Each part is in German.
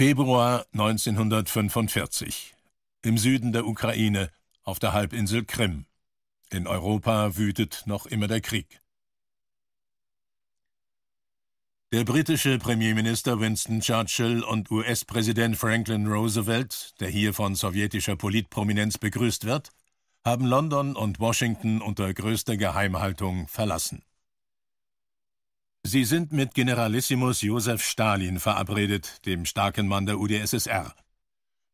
Februar 1945. Im Süden der Ukraine, auf der Halbinsel Krim. In Europa wütet noch immer der Krieg. Der britische Premierminister Winston Churchill und US-Präsident Franklin Roosevelt, der hier von sowjetischer Politprominenz begrüßt wird, haben London und Washington unter größter Geheimhaltung verlassen. Sie sind mit Generalissimus Josef Stalin verabredet, dem starken Mann der UdSSR.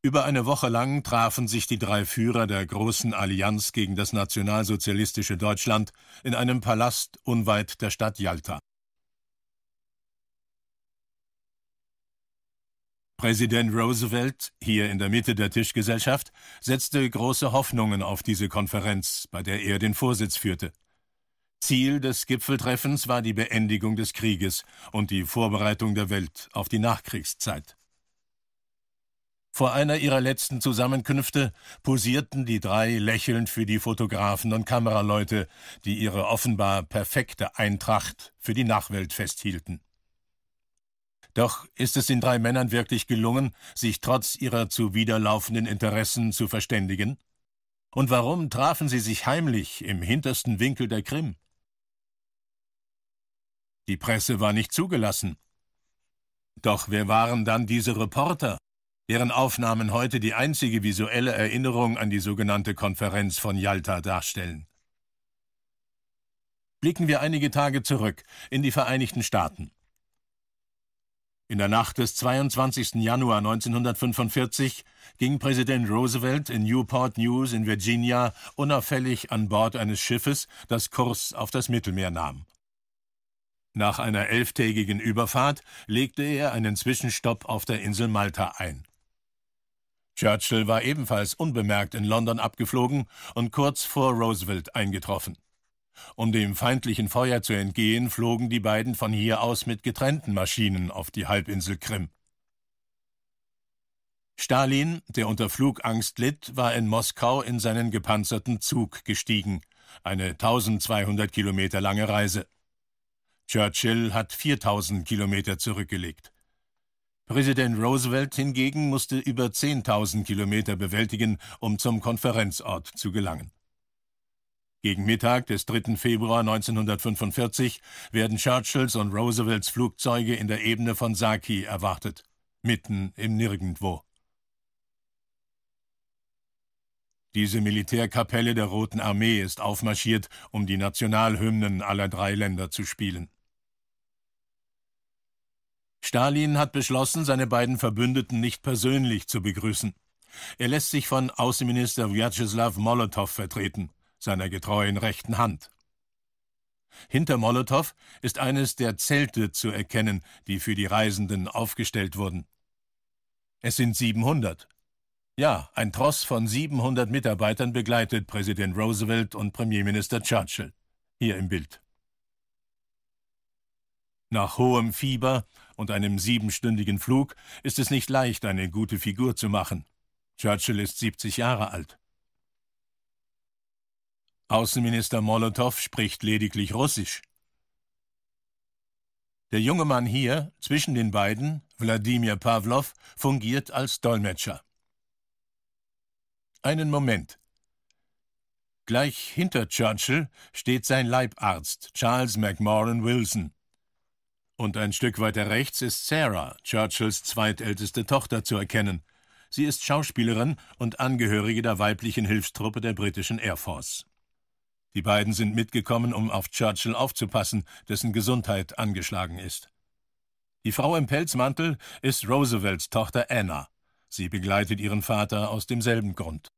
Über eine Woche lang trafen sich die drei Führer der großen Allianz gegen das nationalsozialistische Deutschland in einem Palast unweit der Stadt Jalta. Präsident Roosevelt, hier in der Mitte der Tischgesellschaft, setzte große Hoffnungen auf diese Konferenz, bei der er den Vorsitz führte. Ziel des Gipfeltreffens war die Beendigung des Krieges und die Vorbereitung der Welt auf die Nachkriegszeit. Vor einer ihrer letzten Zusammenkünfte posierten die drei lächelnd für die Fotografen und Kameraleute, die ihre offenbar perfekte Eintracht für die Nachwelt festhielten. Doch ist es den drei Männern wirklich gelungen, sich trotz ihrer zuwiderlaufenden Interessen zu verständigen? Und warum trafen sie sich heimlich im hintersten Winkel der Krim? Die Presse war nicht zugelassen. Doch wer waren dann diese Reporter, deren Aufnahmen heute die einzige visuelle Erinnerung an die sogenannte Konferenz von Yalta darstellen? Blicken wir einige Tage zurück in die Vereinigten Staaten. In der Nacht des 22. Januar 1945 ging Präsident Roosevelt in Newport News in Virginia unauffällig an Bord eines Schiffes, das Kurs auf das Mittelmeer nahm. Nach einer elftägigen Überfahrt legte er einen Zwischenstopp auf der Insel Malta ein. Churchill war ebenfalls unbemerkt in London abgeflogen und kurz vor Roosevelt eingetroffen. Um dem feindlichen Feuer zu entgehen, flogen die beiden von hier aus mit getrennten Maschinen auf die Halbinsel Krim. Stalin, der unter Flugangst litt, war in Moskau in seinen gepanzerten Zug gestiegen, eine 1200 Kilometer lange Reise. Churchill hat 4000 Kilometer zurückgelegt. Präsident Roosevelt hingegen musste über 10.000 Kilometer bewältigen, um zum Konferenzort zu gelangen. Gegen Mittag des 3. Februar 1945 werden Churchills und Roosevelts Flugzeuge in der Ebene von Saki erwartet, mitten im Nirgendwo. Diese Militärkapelle der Roten Armee ist aufmarschiert, um die Nationalhymnen aller drei Länder zu spielen. Stalin hat beschlossen, seine beiden Verbündeten nicht persönlich zu begrüßen. Er lässt sich von Außenminister Vyacheslav Molotow vertreten, seiner getreuen rechten Hand. Hinter Molotow ist eines der Zelte zu erkennen, die für die Reisenden aufgestellt wurden. Es sind 700. Ja, ein Tross von 700 Mitarbeitern begleitet Präsident Roosevelt und Premierminister Churchill. Hier im Bild. Nach hohem Fieber und einem siebenstündigen Flug ist es nicht leicht, eine gute Figur zu machen. Churchill ist 70 Jahre alt. Außenminister Molotow spricht lediglich Russisch. Der junge Mann hier, zwischen den beiden, Wladimir Pavlov, fungiert als Dolmetscher. Einen Moment. Gleich hinter Churchill steht sein Leibarzt Charles McMorran Wilson. Und ein Stück weiter rechts ist Sarah, Churchills zweitälteste Tochter, zu erkennen. Sie ist Schauspielerin und Angehörige der weiblichen Hilfstruppe der britischen Air Force. Die beiden sind mitgekommen, um auf Churchill aufzupassen, dessen Gesundheit angeschlagen ist. Die Frau im Pelzmantel ist Roosevelts Tochter Anna. Sie begleitet ihren Vater aus demselben Grund.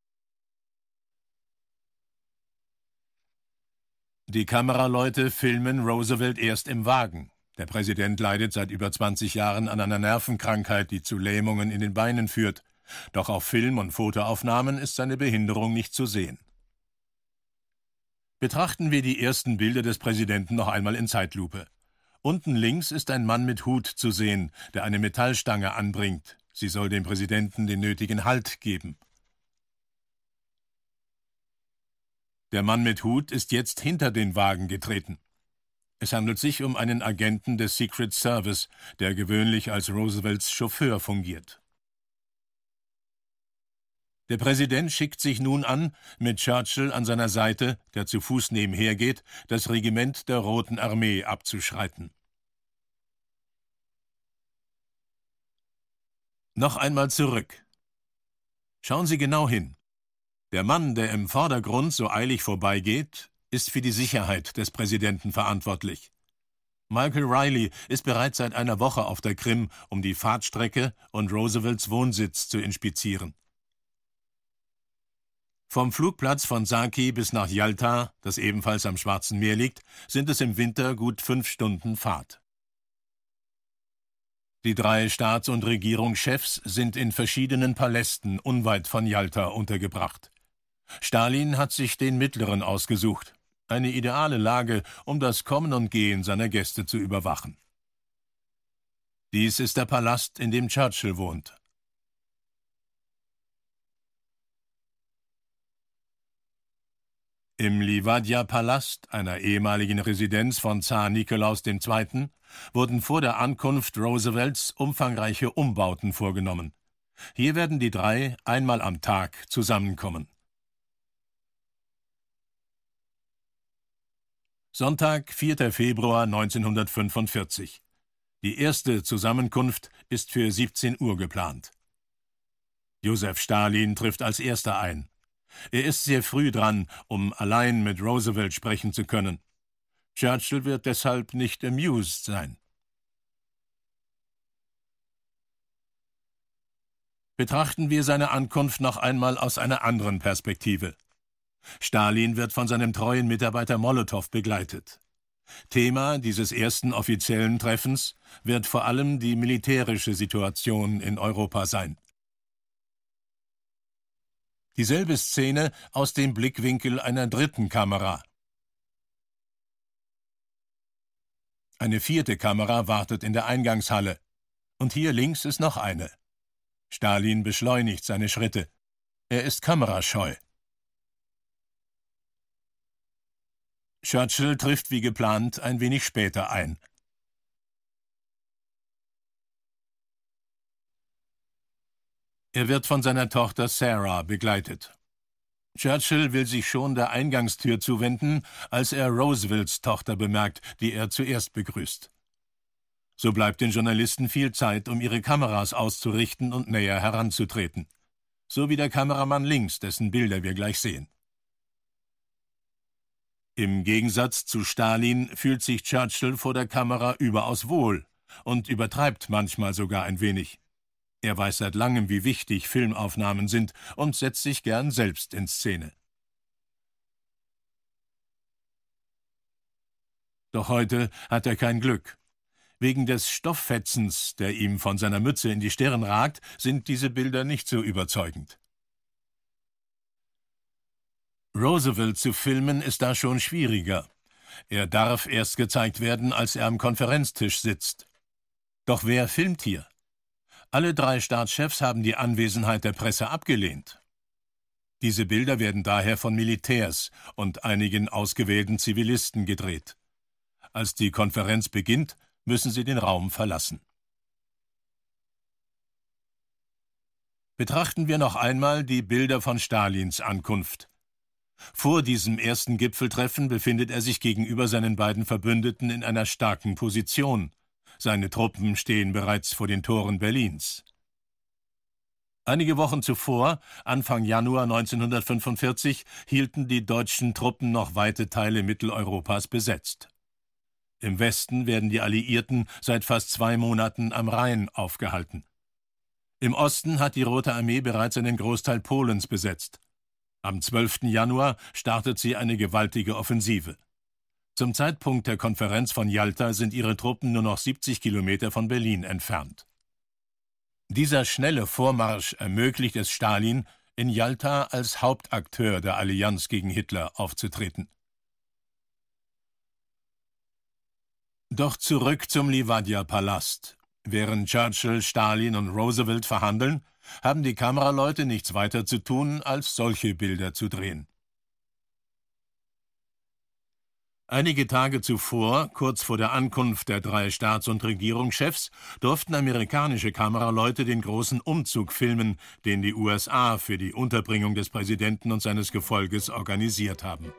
Die Kameraleute filmen Roosevelt erst im Wagen. Der Präsident leidet seit über 20 Jahren an einer Nervenkrankheit, die zu Lähmungen in den Beinen führt. Doch auf Film- und Fotoaufnahmen ist seine Behinderung nicht zu sehen. Betrachten wir die ersten Bilder des Präsidenten noch einmal in Zeitlupe. Unten links ist ein Mann mit Hut zu sehen, der eine Metallstange anbringt. Sie soll dem Präsidenten den nötigen Halt geben. Der Mann mit Hut ist jetzt hinter den Wagen getreten. Es handelt sich um einen Agenten des Secret Service, der gewöhnlich als Roosevelts Chauffeur fungiert. Der Präsident schickt sich nun an, mit Churchill an seiner Seite, der zu Fuß nebenher geht, das Regiment der Roten Armee abzuschreiten. Noch einmal zurück. Schauen Sie genau hin. Der Mann, der im Vordergrund so eilig vorbeigeht, ist für die Sicherheit des Präsidenten verantwortlich. Michael Riley ist bereits seit einer Woche auf der Krim, um die Fahrtstrecke und Roosevelts Wohnsitz zu inspizieren. Vom Flugplatz von Saki bis nach Yalta, das ebenfalls am Schwarzen Meer liegt, sind es im Winter gut fünf Stunden Fahrt. Die drei Staats- und Regierungschefs sind in verschiedenen Palästen unweit von Yalta untergebracht. Stalin hat sich den mittleren ausgesucht. Eine ideale Lage, um das Kommen und Gehen seiner Gäste zu überwachen. Dies ist der Palast, in dem Churchill wohnt, Im Livadia-Palast, einer ehemaligen Residenz von Zar Nikolaus II., wurden vor der Ankunft Roosevelts umfangreiche Umbauten vorgenommen. Hier werden die drei einmal am Tag zusammenkommen. Sonntag, 4. Februar 1945. Die erste Zusammenkunft ist für 17 Uhr geplant. Josef Stalin trifft als erster ein. Er ist sehr früh dran, um allein mit Roosevelt sprechen zu können. Churchill wird deshalb nicht amused sein. Betrachten wir seine Ankunft noch einmal aus einer anderen Perspektive. Stalin wird von seinem treuen Mitarbeiter Molotow begleitet. Thema dieses ersten offiziellen Treffens wird vor allem die militärische Situation in Europa sein. Dieselbe Szene aus dem Blickwinkel einer dritten Kamera. Eine vierte Kamera wartet in der Eingangshalle. Und hier links ist noch eine. Stalin beschleunigt seine Schritte. Er ist kamerascheu. Churchill trifft wie geplant ein wenig später ein. Er wird von seiner Tochter Sarah begleitet. Churchill will sich schon der Eingangstür zuwenden, als er Roosevelts Tochter bemerkt, die er zuerst begrüßt. So bleibt den Journalisten viel Zeit, um ihre Kameras auszurichten und näher heranzutreten. So wie der Kameramann links, dessen Bilder wir gleich sehen. Im Gegensatz zu Stalin fühlt sich Churchill vor der Kamera überaus wohl und übertreibt manchmal sogar ein wenig. Er weiß seit langem, wie wichtig Filmaufnahmen sind und setzt sich gern selbst in Szene. Doch heute hat er kein Glück. Wegen des Stofffetzens, der ihm von seiner Mütze in die Stirn ragt, sind diese Bilder nicht so überzeugend. Roosevelt zu filmen ist da schon schwieriger. Er darf erst gezeigt werden, als er am Konferenztisch sitzt. Doch wer filmt hier? Alle drei Staatschefs haben die Anwesenheit der Presse abgelehnt. Diese Bilder werden daher von Militärs und einigen ausgewählten Zivilisten gedreht. Als die Konferenz beginnt, müssen sie den Raum verlassen. Betrachten wir noch einmal die Bilder von Stalins Ankunft. Vor diesem ersten Gipfeltreffen befindet er sich gegenüber seinen beiden Verbündeten in einer starken Position. Seine Truppen stehen bereits vor den Toren Berlins. Einige Wochen zuvor, Anfang Januar 1945, hielten die deutschen Truppen noch weite Teile Mitteleuropas besetzt. Im Westen werden die Alliierten seit fast zwei Monaten am Rhein aufgehalten. Im Osten hat die Rote Armee bereits einen Großteil Polens besetzt. Am 12. Januar startet sie eine gewaltige Offensive. Zum Zeitpunkt der Konferenz von Jalta sind ihre Truppen nur noch 70 Kilometer von Berlin entfernt. Dieser schnelle Vormarsch ermöglicht es Stalin, in Jalta als Hauptakteur der Allianz gegen Hitler aufzutreten. Doch zurück zum Livadia-Palast. Während Churchill, Stalin und Roosevelt verhandeln, haben die Kameraleute nichts weiter zu tun, als solche Bilder zu drehen. Einige Tage zuvor, kurz vor der Ankunft der drei Staats- und Regierungschefs, durften amerikanische Kameraleute den großen Umzug filmen, den die USA für die Unterbringung des Präsidenten und seines Gefolges organisiert haben.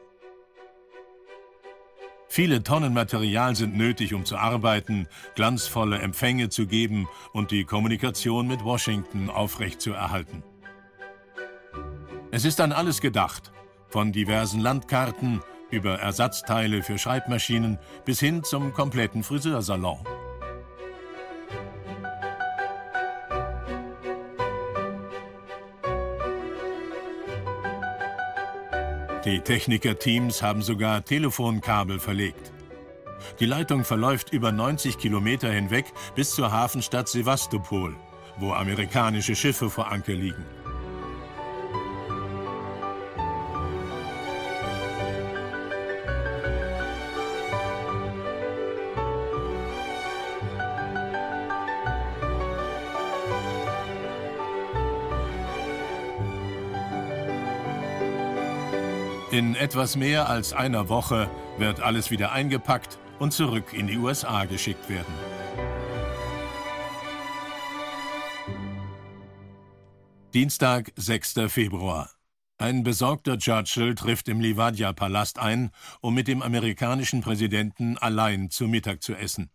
Viele Tonnen Material sind nötig, um zu arbeiten, glanzvolle Empfänge zu geben und die Kommunikation mit Washington aufrechtzuerhalten. Es ist an alles gedacht, von diversen Landkarten über Ersatzteile für Schreibmaschinen bis hin zum kompletten Friseursalon. Die Technikerteams haben sogar Telefonkabel verlegt. Die Leitung verläuft über 90 Kilometer hinweg bis zur Hafenstadt Sevastopol, wo amerikanische Schiffe vor Anker liegen. In etwas mehr als einer Woche wird alles wieder eingepackt und zurück in die USA geschickt werden. Dienstag, 6. Februar. Ein besorgter Churchill trifft im Livadia-Palast ein, um mit dem amerikanischen Präsidenten allein zu Mittag zu essen.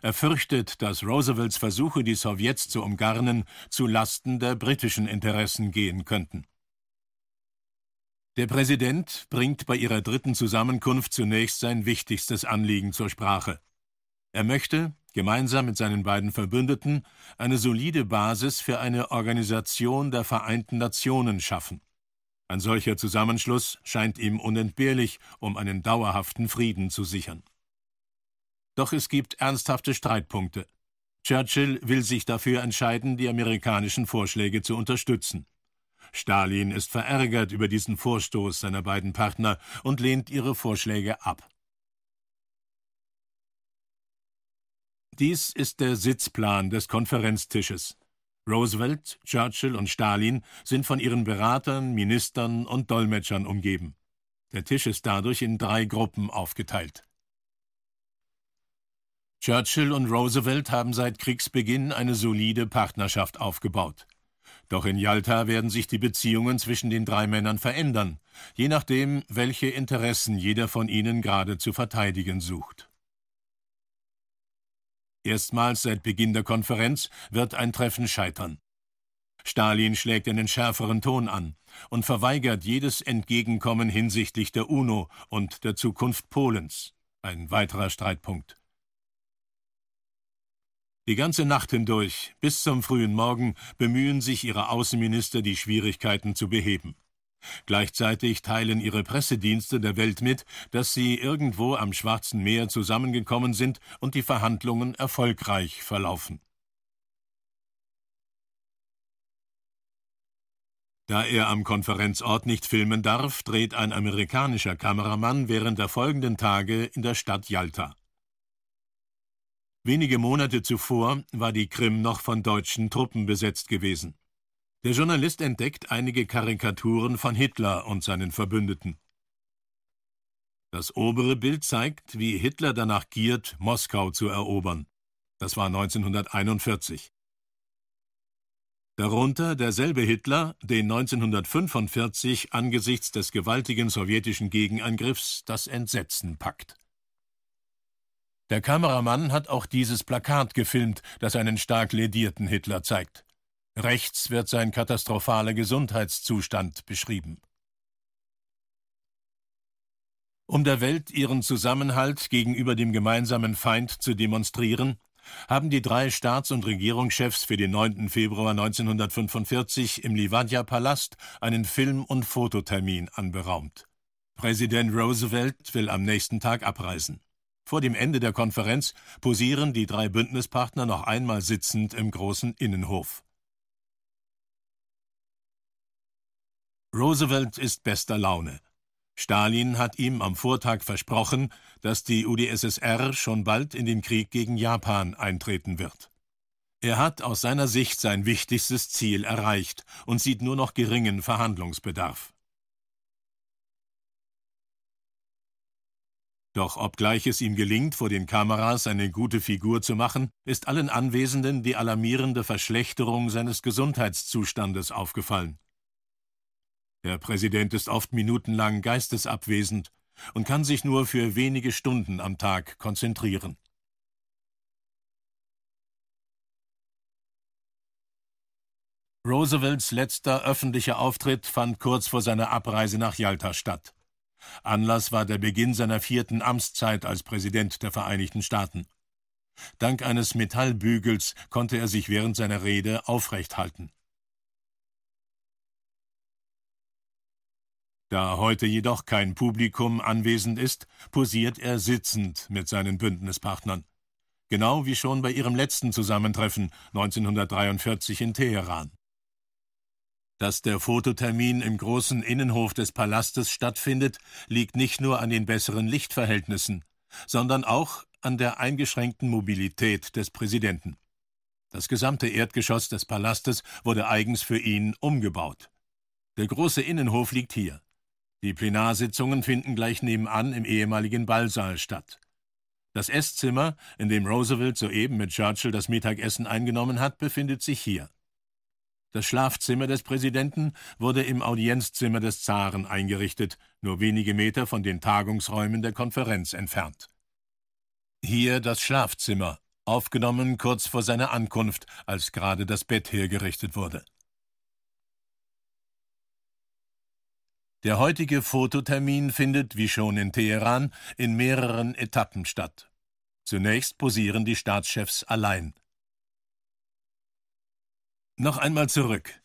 Er fürchtet, dass Roosevelts Versuche, die Sowjets zu umgarnen, zu Lasten der britischen Interessen gehen könnten. Der Präsident bringt bei ihrer dritten Zusammenkunft zunächst sein wichtigstes Anliegen zur Sprache. Er möchte, gemeinsam mit seinen beiden Verbündeten, eine solide Basis für eine Organisation der Vereinten Nationen schaffen. Ein solcher Zusammenschluss scheint ihm unentbehrlich, um einen dauerhaften Frieden zu sichern. Doch es gibt ernsthafte Streitpunkte. Churchill will sich dafür entscheiden, die amerikanischen Vorschläge zu unterstützen. Stalin ist verärgert über diesen Vorstoß seiner beiden Partner und lehnt ihre Vorschläge ab. Dies ist der Sitzplan des Konferenztisches. Roosevelt, Churchill und Stalin sind von ihren Beratern, Ministern und Dolmetschern umgeben. Der Tisch ist dadurch in drei Gruppen aufgeteilt. Churchill und Roosevelt haben seit Kriegsbeginn eine solide Partnerschaft aufgebaut. Doch in Jalta werden sich die Beziehungen zwischen den drei Männern verändern, je nachdem, welche Interessen jeder von ihnen gerade zu verteidigen sucht. Erstmals seit Beginn der Konferenz wird ein Treffen scheitern. Stalin schlägt einen schärferen Ton an und verweigert jedes Entgegenkommen hinsichtlich der UNO und der Zukunft Polens, ein weiterer Streitpunkt. Die ganze Nacht hindurch bis zum frühen Morgen bemühen sich ihre Außenminister, die Schwierigkeiten zu beheben. Gleichzeitig teilen ihre Pressedienste der Welt mit, dass sie irgendwo am Schwarzen Meer zusammengekommen sind und die Verhandlungen erfolgreich verlaufen. Da er am Konferenzort nicht filmen darf, dreht ein amerikanischer Kameramann während der folgenden Tage in der Stadt Yalta. Wenige Monate zuvor war die Krim noch von deutschen Truppen besetzt gewesen. Der Journalist entdeckt einige Karikaturen von Hitler und seinen Verbündeten. Das obere Bild zeigt, wie Hitler danach giert, Moskau zu erobern. Das war 1941. Darunter derselbe Hitler, den 1945 angesichts des gewaltigen sowjetischen Gegenangriffs das Entsetzen packt. Der Kameramann hat auch dieses Plakat gefilmt, das einen stark ledierten Hitler zeigt. Rechts wird sein katastrophaler Gesundheitszustand beschrieben. Um der Welt ihren Zusammenhalt gegenüber dem gemeinsamen Feind zu demonstrieren, haben die drei Staats- und Regierungschefs für den 9. Februar 1945 im Livadja-Palast einen Film- und Fototermin anberaumt. Präsident Roosevelt will am nächsten Tag abreisen. Vor dem Ende der Konferenz posieren die drei Bündnispartner noch einmal sitzend im großen Innenhof. Roosevelt ist bester Laune. Stalin hat ihm am Vortag versprochen, dass die UdSSR schon bald in den Krieg gegen Japan eintreten wird. Er hat aus seiner Sicht sein wichtigstes Ziel erreicht und sieht nur noch geringen Verhandlungsbedarf. Doch obgleich es ihm gelingt, vor den Kameras eine gute Figur zu machen, ist allen Anwesenden die alarmierende Verschlechterung seines Gesundheitszustandes aufgefallen. Der Präsident ist oft minutenlang geistesabwesend und kann sich nur für wenige Stunden am Tag konzentrieren. Roosevelts letzter öffentlicher Auftritt fand kurz vor seiner Abreise nach Yalta statt. Anlass war der Beginn seiner vierten Amtszeit als Präsident der Vereinigten Staaten. Dank eines Metallbügels konnte er sich während seiner Rede aufrecht halten. Da heute jedoch kein Publikum anwesend ist, posiert er sitzend mit seinen Bündnispartnern. Genau wie schon bei ihrem letzten Zusammentreffen 1943 in Teheran. Dass der Fototermin im großen Innenhof des Palastes stattfindet, liegt nicht nur an den besseren Lichtverhältnissen, sondern auch an der eingeschränkten Mobilität des Präsidenten. Das gesamte Erdgeschoss des Palastes wurde eigens für ihn umgebaut. Der große Innenhof liegt hier. Die Plenarsitzungen finden gleich nebenan im ehemaligen Ballsaal statt. Das Esszimmer, in dem Roosevelt soeben mit Churchill das Mittagessen eingenommen hat, befindet sich hier. Das Schlafzimmer des Präsidenten wurde im Audienzzimmer des Zaren eingerichtet, nur wenige Meter von den Tagungsräumen der Konferenz entfernt. Hier das Schlafzimmer, aufgenommen kurz vor seiner Ankunft, als gerade das Bett hergerichtet wurde. Der heutige Fototermin findet, wie schon in Teheran, in mehreren Etappen statt. Zunächst posieren die Staatschefs allein. Noch einmal zurück.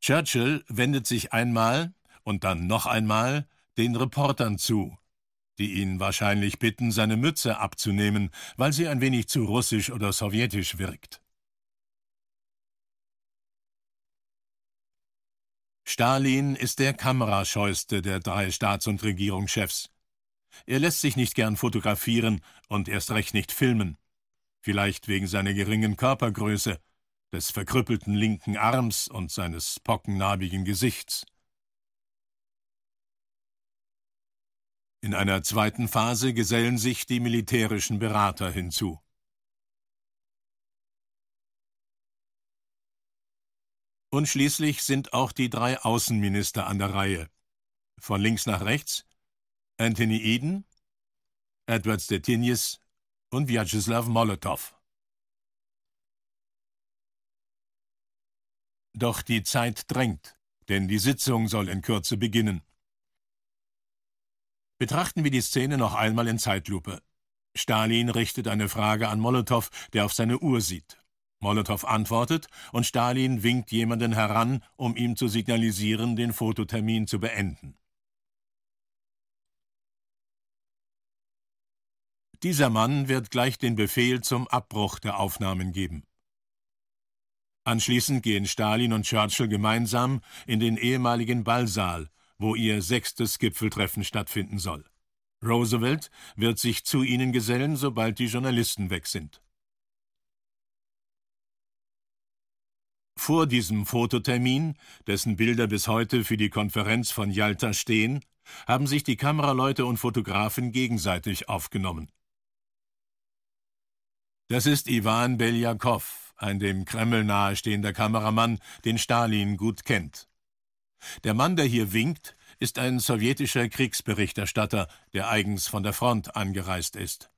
Churchill wendet sich einmal und dann noch einmal den Reportern zu, die ihn wahrscheinlich bitten, seine Mütze abzunehmen, weil sie ein wenig zu russisch oder sowjetisch wirkt. Stalin ist der kamerascheuste der drei Staats- und Regierungschefs. Er lässt sich nicht gern fotografieren und erst recht nicht filmen. Vielleicht wegen seiner geringen Körpergröße des verkrüppelten linken Arms und seines pockennarbigen Gesichts. In einer zweiten Phase gesellen sich die militärischen Berater hinzu. Und schließlich sind auch die drei Außenminister an der Reihe. Von links nach rechts Anthony Eden, Edward Stettinius und Vyacheslav Molotow. Doch die Zeit drängt, denn die Sitzung soll in Kürze beginnen. Betrachten wir die Szene noch einmal in Zeitlupe. Stalin richtet eine Frage an Molotow, der auf seine Uhr sieht. Molotow antwortet und Stalin winkt jemanden heran, um ihm zu signalisieren, den Fototermin zu beenden. Dieser Mann wird gleich den Befehl zum Abbruch der Aufnahmen geben. Anschließend gehen Stalin und Churchill gemeinsam in den ehemaligen Ballsaal, wo ihr sechstes Gipfeltreffen stattfinden soll. Roosevelt wird sich zu ihnen gesellen, sobald die Journalisten weg sind. Vor diesem Fototermin, dessen Bilder bis heute für die Konferenz von Yalta stehen, haben sich die Kameraleute und Fotografen gegenseitig aufgenommen. Das ist Ivan Beljakov, ein dem Kreml nahestehender Kameramann, den Stalin gut kennt. Der Mann, der hier winkt, ist ein sowjetischer Kriegsberichterstatter, der eigens von der Front angereist ist.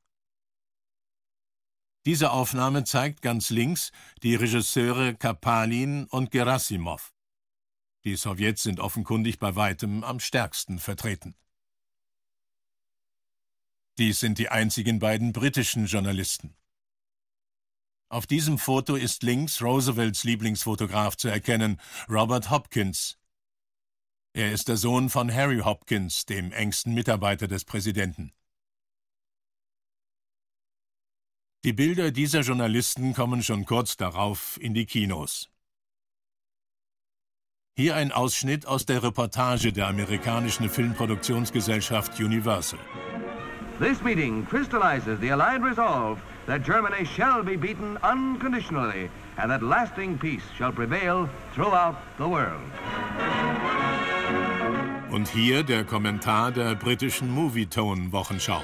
Diese Aufnahme zeigt ganz links die Regisseure Kapalin und Gerasimov. Die Sowjets sind offenkundig bei weitem am stärksten vertreten. Dies sind die einzigen beiden britischen Journalisten. Auf diesem Foto ist links Roosevelts Lieblingsfotograf zu erkennen, Robert Hopkins. Er ist der Sohn von Harry Hopkins, dem engsten Mitarbeiter des Präsidenten. Die Bilder dieser Journalisten kommen schon kurz darauf in die Kinos. Hier ein Ausschnitt aus der Reportage der amerikanischen Filmproduktionsgesellschaft Universal. This meeting crystallizes the allied resolve that Germany shall be beaten unconditionally and that lasting peace shall prevail throughout the world. Und hier der Kommentar der britischen Movietone-Wochenschau.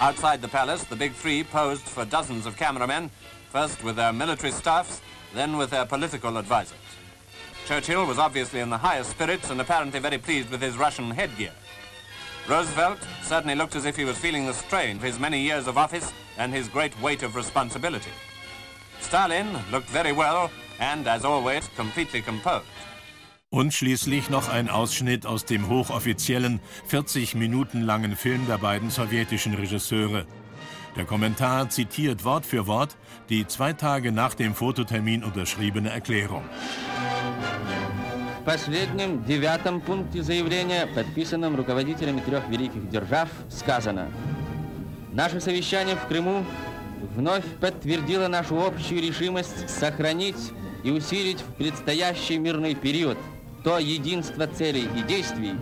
Outside the palace, the big three posed for dozens of cameramen, first with their military staffs, then with their political advisers. Churchill was obviously in the highest spirits and apparently very pleased with his Russian headgear. Roosevelt certainly looked as if he was feeling the strain of his many years of office and his great weight of responsibility. Stalin looked very well and, as always, completely composed. Und schließlich noch ein Ausschnitt aus dem hochoffiziellen, 40 Minuten langen Film der beiden sowjetischen Regisseure. Der Kommentar zitiert Wort für Wort die zwei Tage nach dem Fototermin unterschriebene Erklärung. последнем девятом пункте заявления, подписанном руководителями трех великих держав, сказано «Наше совещание в Крыму вновь подтвердило нашу общую решимость сохранить и усилить в предстоящий мирный период то единство целей и действий,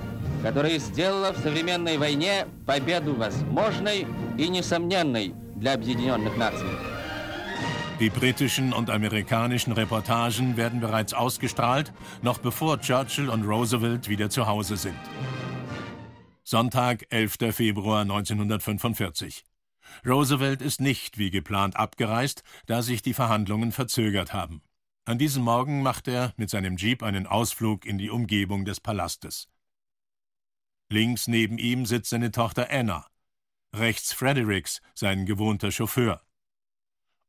которое сделало в современной войне победу возможной и несомненной для объединенных наций. Die britischen und amerikanischen Reportagen werden bereits ausgestrahlt, noch bevor Churchill und Roosevelt wieder zu Hause sind. Sonntag, 11. Februar 1945. Roosevelt ist nicht wie geplant abgereist, da sich die Verhandlungen verzögert haben. An diesem Morgen macht er mit seinem Jeep einen Ausflug in die Umgebung des Palastes. Links neben ihm sitzt seine Tochter Anna, rechts Fredericks, sein gewohnter Chauffeur.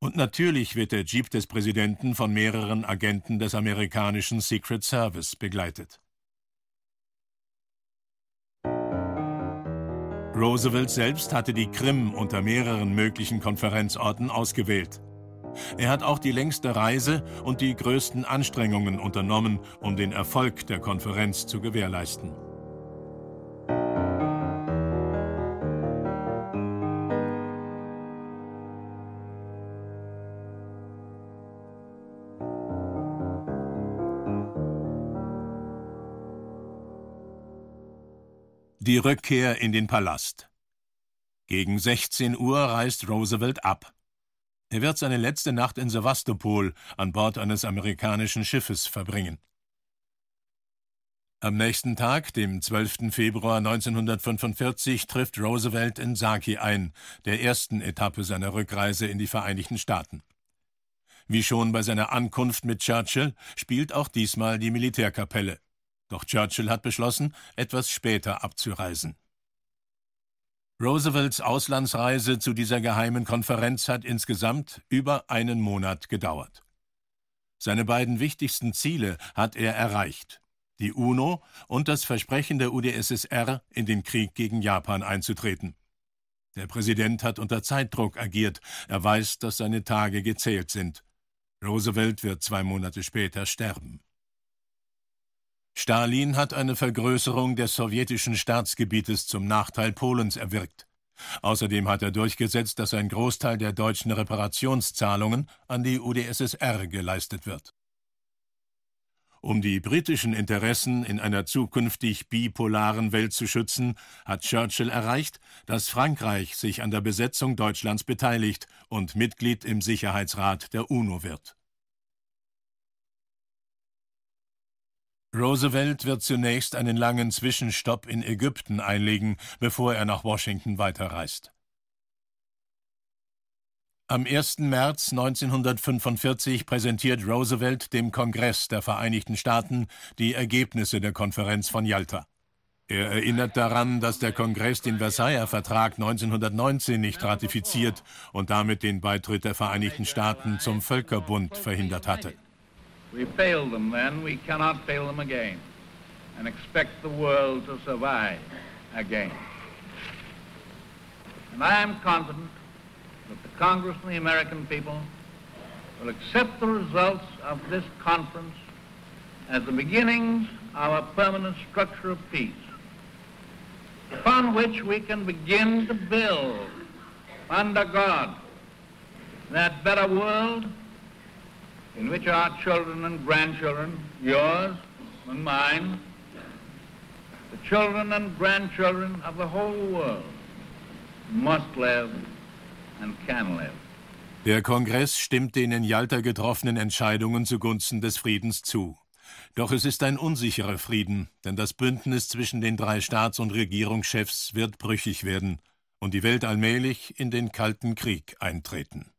Und natürlich wird der Jeep des Präsidenten von mehreren Agenten des amerikanischen Secret Service begleitet. Roosevelt selbst hatte die Krim unter mehreren möglichen Konferenzorten ausgewählt. Er hat auch die längste Reise und die größten Anstrengungen unternommen, um den Erfolg der Konferenz zu gewährleisten. die Rückkehr in den Palast. Gegen 16 Uhr reist Roosevelt ab. Er wird seine letzte Nacht in Sevastopol an Bord eines amerikanischen Schiffes verbringen. Am nächsten Tag, dem 12. Februar 1945, trifft Roosevelt in Saki ein, der ersten Etappe seiner Rückreise in die Vereinigten Staaten. Wie schon bei seiner Ankunft mit Churchill spielt auch diesmal die Militärkapelle. Doch Churchill hat beschlossen, etwas später abzureisen. Roosevelts Auslandsreise zu dieser geheimen Konferenz hat insgesamt über einen Monat gedauert. Seine beiden wichtigsten Ziele hat er erreicht, die UNO und das Versprechen der UdSSR, in den Krieg gegen Japan einzutreten. Der Präsident hat unter Zeitdruck agiert, er weiß, dass seine Tage gezählt sind. Roosevelt wird zwei Monate später sterben. Stalin hat eine Vergrößerung des sowjetischen Staatsgebietes zum Nachteil Polens erwirkt. Außerdem hat er durchgesetzt, dass ein Großteil der deutschen Reparationszahlungen an die UdSSR geleistet wird. Um die britischen Interessen in einer zukünftig bipolaren Welt zu schützen, hat Churchill erreicht, dass Frankreich sich an der Besetzung Deutschlands beteiligt und Mitglied im Sicherheitsrat der UNO wird. Roosevelt wird zunächst einen langen Zwischenstopp in Ägypten einlegen, bevor er nach Washington weiterreist. Am 1. März 1945 präsentiert Roosevelt dem Kongress der Vereinigten Staaten die Ergebnisse der Konferenz von Yalta. Er erinnert daran, dass der Kongress den Versailler Vertrag 1919 nicht ratifiziert und damit den Beitritt der Vereinigten Staaten zum Völkerbund verhindert hatte. We failed them then. We cannot fail them again and expect the world to survive again. And I am confident that the Congress and the American people will accept the results of this conference as the beginnings of a permanent structure of peace upon which we can begin to build under God that better world in which our children and grandchildren, yours and mine, the children and grandchildren of the whole world must live and can live. Der Kongress stimmte in den in Jalta getroffenen Entscheidungen zugunsten des Friedens zu. Doch es ist ein unsicherer Frieden, denn das Bündnis zwischen den drei Staats- und Regierungschefs wird brüchig werden und die Welt allmählich in den Kalten Krieg eintreten.